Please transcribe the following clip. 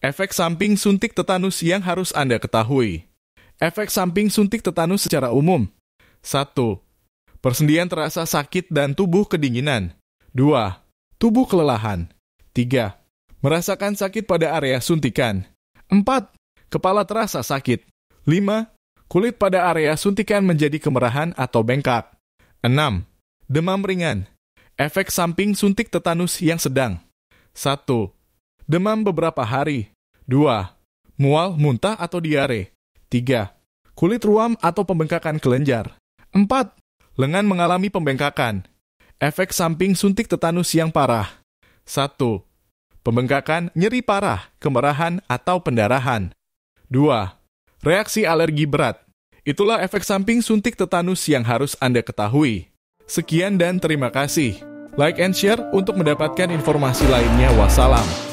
Efek samping suntik tetanus yang harus Anda ketahui. Efek samping suntik tetanus secara umum. 1. Persendian terasa sakit dan tubuh kedinginan. 2. Tubuh kelelahan. 3. Merasakan sakit pada area suntikan. 4. Kepala terasa sakit. 5. Kulit pada area suntikan menjadi kemerahan atau bengkak. 6. Demam ringan. Efek samping suntik tetanus yang sedang. 1 demam beberapa hari. 2. Mual, muntah, atau diare. 3. Kulit ruam atau pembengkakan kelenjar. 4. Lengan mengalami pembengkakan. Efek samping suntik tetanus yang parah. 1. Pembengkakan, nyeri parah, kemerahan, atau pendarahan. 2. Reaksi alergi berat. Itulah efek samping suntik tetanus yang harus Anda ketahui. Sekian dan terima kasih. Like and share untuk mendapatkan informasi lainnya. Wassalam.